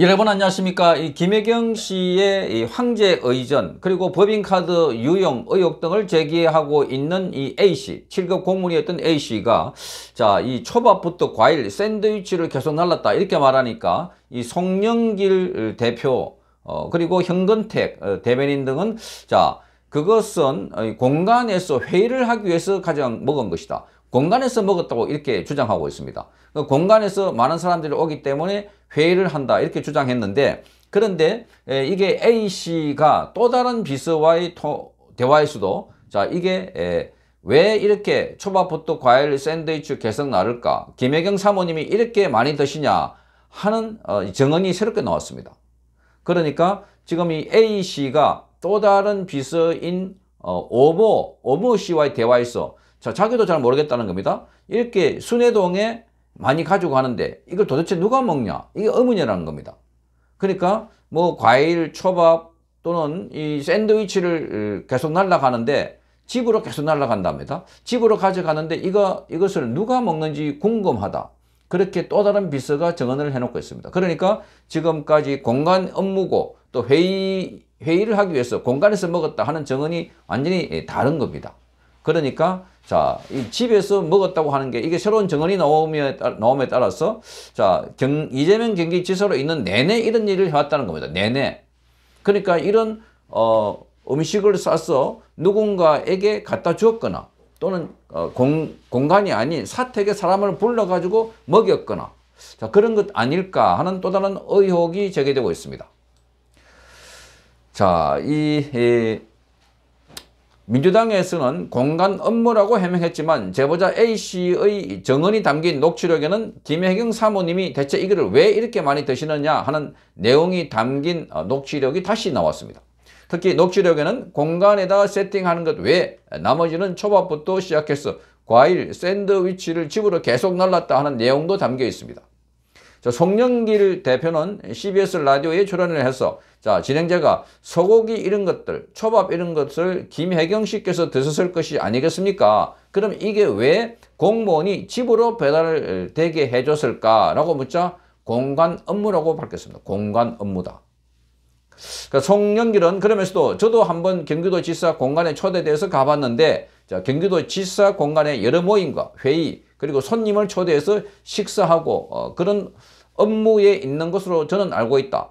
여러분 안녕하십니까 이 김혜경 씨의 이 황제 의전 그리고 법인카드 유용 의혹 등을 제기하고 있는 이 A씨 7급 공무원이었던 A씨가 자 이 초밥부터 과일 샌드위치를 계속 날랐다 이렇게 말하니까 이 송영길 대표 어, 그리고 현근택 어, 대변인 등은 자 그것은 공간에서 회의를 하기 위해서 가장 먹은 것이다 공간에서 먹었다고 이렇게 주장하고 있습니다 그 공간에서 많은 사람들이 오기 때문에 회의를 한다 이렇게 주장했는데 그런데 이게 A씨가 또 다른 비서와의 대화에서도 자 이게 왜 이렇게 초밥부터 과일 샌드위치 계속 나를까 김혜경 사모님이 이렇게 많이 드시냐 하는 어, 정언이 새롭게 나왔습니다. 그러니까 지금 이 A씨가 또 다른 비서인 어, 오모, 오모 씨와의 대화에서 자, 자기도 잘 모르겠다는 겁니다. 이렇게 순회동에 많이 가지고 가는데 이걸 도대체 누가 먹냐? 이게 의문이라는 겁니다. 그러니까 뭐 과일, 초밥 또는 이 샌드위치를 어, 계속 날라가는데 집으로 계속 날라간답니다. 집으로 가져가는데 이거, 이것을 누가 먹는지 궁금하다. 그렇게 또 다른 비서가 정언을 해놓고 있습니다. 그러니까 지금까지 공간 업무고 또 회의, 회의를 하기 위해서 공간에서 먹었다 하는 정언이 완전히 예, 다른 겁니다. 그러니까 자, 이 집에서 먹었다고 하는 게 이게 새로운 증언이나오며 나옴에 따라서 자, 경, 이재명 경기지사로 있는 내내 이런 일을 해왔다는 겁니다. 내내. 그러니까 이런 어, 음식을 싸서 누군가에게 갖다 주었거나 또는 어, 공, 공간이 아닌 사택에 사람을 불러가지고 먹였거나 자, 그런 것 아닐까 하는 또 다른 의혹이 제기되고 있습니다. 자, 이, 에, 민주당에서는 공간 업무라고 해명했지만 제보자 A씨의 정언이 담긴 녹취록에는 김혜경 사모님이 대체 이거를 왜 이렇게 많이 드시느냐 하는 내용이 담긴 어, 녹취록이 다시 나왔습니다. 특히 녹취록에는 공간에다 세팅하는 것 외에 나머지는 초밥부터 시작해서 과일, 샌드위치를 집으로 계속 날랐다 하는 내용도 담겨 있습니다. 자, 송영길 대표는 CBS 라디오에 출연을 해서 자, 진행자가 소고기 이런 것들, 초밥 이런 것을 김혜경 씨께서 드셨을 것이 아니겠습니까? 그럼 이게 왜 공무원이 집으로 배달을 되게 해줬을까라고 묻자 공간 업무라고 밝혔습니다. 공간 업무다. 그러니까 송영길은 그러면서도 저도 한번 경기도지사 공간에 초대돼서 가봤는데 자, 경기도지사 공간에 여러 모임과 회의, 그리고 손님을 초대해서 식사하고 어, 그런 업무에 있는 것으로 저는 알고 있다.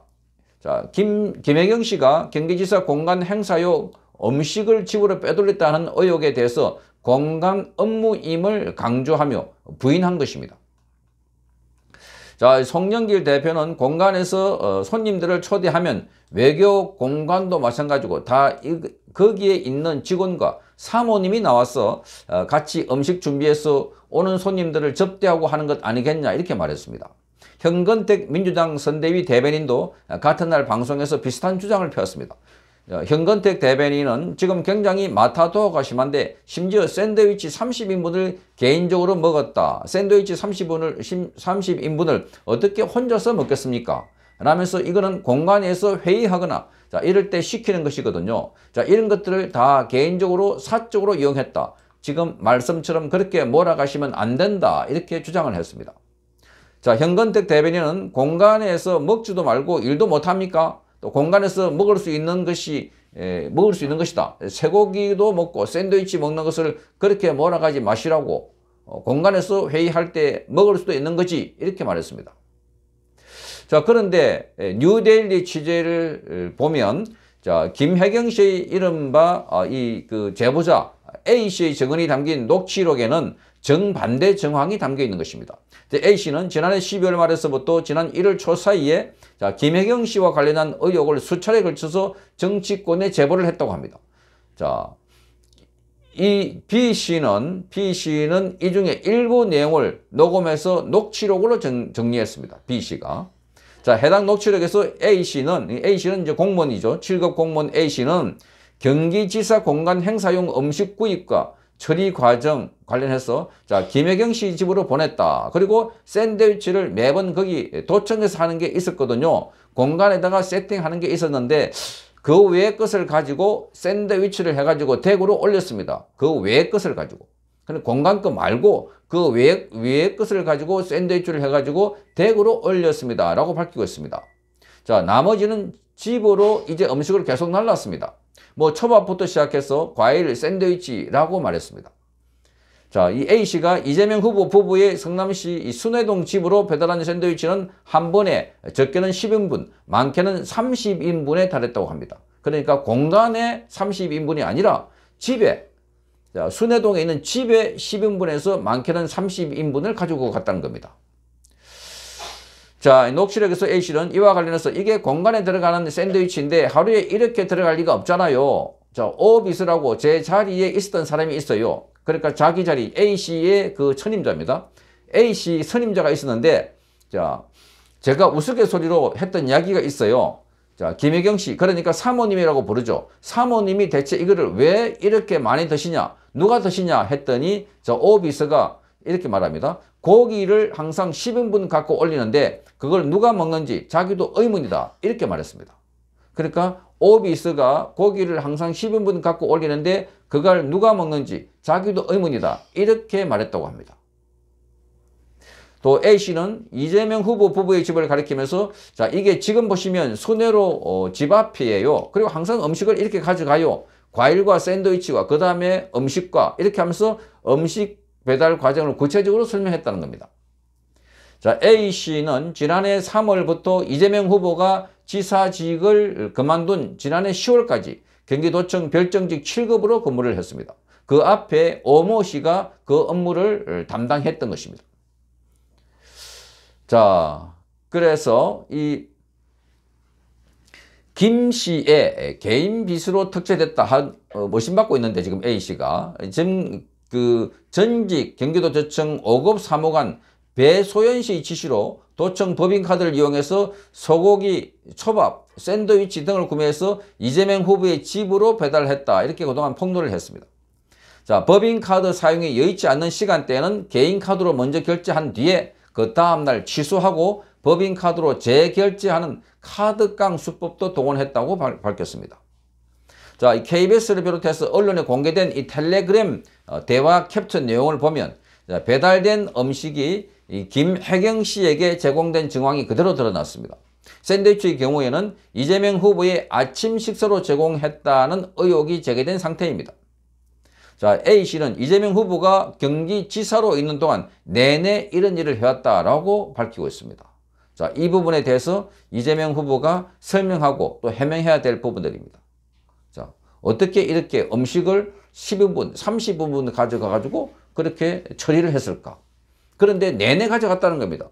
자, 김, 김혜경 씨가 경기지사 공간 행사용 음식을 집으로 빼돌렸다는 의혹에 대해서 공간 업무임을 강조하며 부인한 것입니다. 자, 송영길 대표는 공간에서 어, 손님들을 초대하면 외교 공간도 마찬가지고 다 거기에 있는 직원과 사모님이 나와서 어, 같이 음식 준비해서 오는 손님들을 접대하고 하는 것 아니겠냐 이렇게 말했습니다. 현근택 민주당 선대위 대변인도 같은 날 방송에서 비슷한 주장을 펴었습니다. 어, 현건택 대변인은 지금 굉장히 마타도가 심한데 심지어 샌드위치 30인분을 개인적으로 먹었다. 샌드위치 30분을, 30인분을 어떻게 혼자서 먹겠습니까? 라면서 이거는 공간에서 회의하거나 자 이럴 때 시키는 것이거든요. 자 이런 것들을 다 개인적으로 사적으로 이용했다. 지금 말씀처럼 그렇게 몰아가시면 안 된다. 이렇게 주장을 했습니다. 자 현건택 대변인은 공간에서 먹지도 말고 일도 못합니까? 또 공간에서 먹을 수 있는 것이 에, 예, 먹을 수 있는 것이다. 쇠고기도 먹고 샌드위치 먹는 것을 그렇게 몰아가지 마시라고 어, 공간에서 회의할 때 먹을 수도 있는 거지 이렇게 말했습니다. 자 그런데 예, 뉴데일리 취재를 어, 보면 자 김혜경 씨의 이른바 어, 아, 이그 제보자 A 씨의 증언이 담긴 녹취록에는 정반대 정황이 담겨 있는 것입니다. A씨는 지난해 12월 말에서부터 지난 1월 초 사이에 자, 김혜경 씨와 관련한 의혹을 수차례 걸쳐서 정치권에 제보를 했다고 합니다. 자, 이 B씨는, B씨는 이 중에 일부 내용을 녹음해서 녹취록으로 정, 정리했습니다. B씨가. 자, 해당 녹취록에서 A씨는, A씨는 이제 공무원이죠. 7급 공무원 A씨는 경기지사 공간 행사용 음식 구입과 처리 과정 관련해서 자 김혜경 씨 집으로 보냈다. 그리고 샌드위치를 매번 거기 도청에서 하는 게 있었거든요. 공간에다가 세팅하는 게 있었는데 그 외의 것을 가지고 샌드위치를 해가지고 댁으로 올렸습니다. 그 외의 것을 가지고. 그데 공간 거 말고 그 외의, 외의 것을 가지고 샌드위치를 해가지고 댁으로 올렸습니다. 라고 밝히고 있습니다. 자 나머지는 집으로 이제 음식을 계속 날랐습니다. 뭐 초밥부터 시작해서 과일 샌드위치라고 말했습니다. 자, 이 A씨가 이재명 후보 부부의 성남시 이 순회동 집으로 배달하는 샌드위치는 한 번에 적게는 10인분, 많게는 30인분에 달했다고 합니다. 그러니까 공간에 30인분이 아니라 집에, 자, 순회동에 있는 집에 10인분에서 많게는 30인분을 가지고 갔다는 겁니다. 자, 녹취록에서 A씨는 이와 관련해서 이게 공간에 들어가는 샌드위치인데 하루에 이렇게 들어갈 리가 없잖아요. 자, 오비스라고 제 자리에 있었던 사람이 있어요. 그러니까 자기 자리 A씨의 그 선임자입니다. A씨 선임자가 있었는데 자, 제가 우스갯소리로 했던 이야기가 있어요. 자, 김혜경 씨, 그러니까 사모님이라고 부르죠. 사모님이 대체 이거를 왜 이렇게 많이 드시냐? 누가 드시냐? 했더니 저 오비스가 이렇게 말합니다. 고기를 항상 10인분 갖고 올리는데 그걸 누가 먹는지 자기도 의문이다. 이렇게 말했습니다. 그러니까 오비스가 고기를 항상 10인분 갖고 올리는데 그걸 누가 먹는지 자기도 의문이다. 이렇게 말했다고 합니다. 또 A씨는 이재명 후보 부부의 집을 가리키면서 자 이게 지금 보시면 손해로 어, 집 앞이에요. 그리고 항상 음식을 이렇게 가져가요. 과일과 샌드위치와 그 다음에 음식과 이렇게 하면서 음식 배달 과정을 구체적으로 설명했다는 겁니다. 자, A씨는 지난해 3월부터 이재명 후보가 지사직을 그만둔 지난해 10월까지 경기도청 별정직 7급으로 근무를 했습니다. 그 앞에 오모 씨가 그 업무를 담당했던 것입니다. 자, 그래서 이 김 씨의 개인 빚으로 특채됐다 한 어, 모신받고 있는데 지금 A 씨가 지금 그 전직 경기도청 5급 사무관 배소연 씨의 지시로 도청 법인카드를 이용해서 소고기, 초밥, 샌드위치 등을 구매해서 이재명 후보의 집으로 배달했다. 이렇게 그동안 폭로를 했습니다. 자, 법인카드 사용이 여의치 않는 시간대에는 개인카드로 먼저 결제한 뒤에 그 다음날 취소하고 법인카드로 재결제하는 카드깡 수법도 동원했다고 밝혔습니다. 자, KBS를 비롯해서 언론에 공개된 이 텔레그램 어, 대화 캡처 내용을 보면 배달된 음식이 이 김혜경 씨에게 제공된 증언이 그대로 드러났습니다. 샌드위치의 경우에는 이재명 후보의 아침 식사로 제공했다는 의혹이 제기된 상태입니다. 자, A씨는 이재명 후보가 경기지사로 있는 동안 내내 이런 일을 해왔다라고 밝히고 있습니다. 자, 이 부분에 대해서 이재명 후보가 설명하고 또 해명해야 될 부분들입니다. 자, 어떻게 이렇게 음식을 12분, 30분 가져가가지고 그렇게 처리를 했을까? 그런데 내내 가져갔다는 겁니다.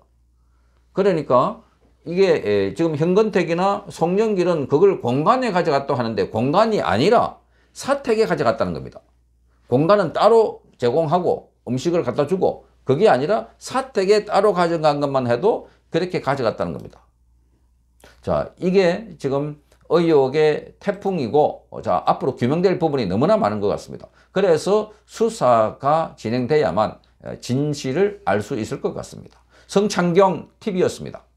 그러니까 이게 지금 현건택이나 송영길은 그걸 공간에 가져갔다 하는데 공간이 아니라 사택에 가져갔다는 겁니다. 공간은 따로 제공하고 음식을 갖다 주고 그게 아니라 사택에 따로 가져간 것만 해도 그렇게 가져갔다는 겁니다. 자, 이게 지금 의혹의 태풍이고 자 앞으로 규명될 부분이 너무나 많은 것 같습니다. 그래서 수사가 진행돼야만 어, 진실을 알 수 있을 것 같습니다. 성창경 TV였습니다.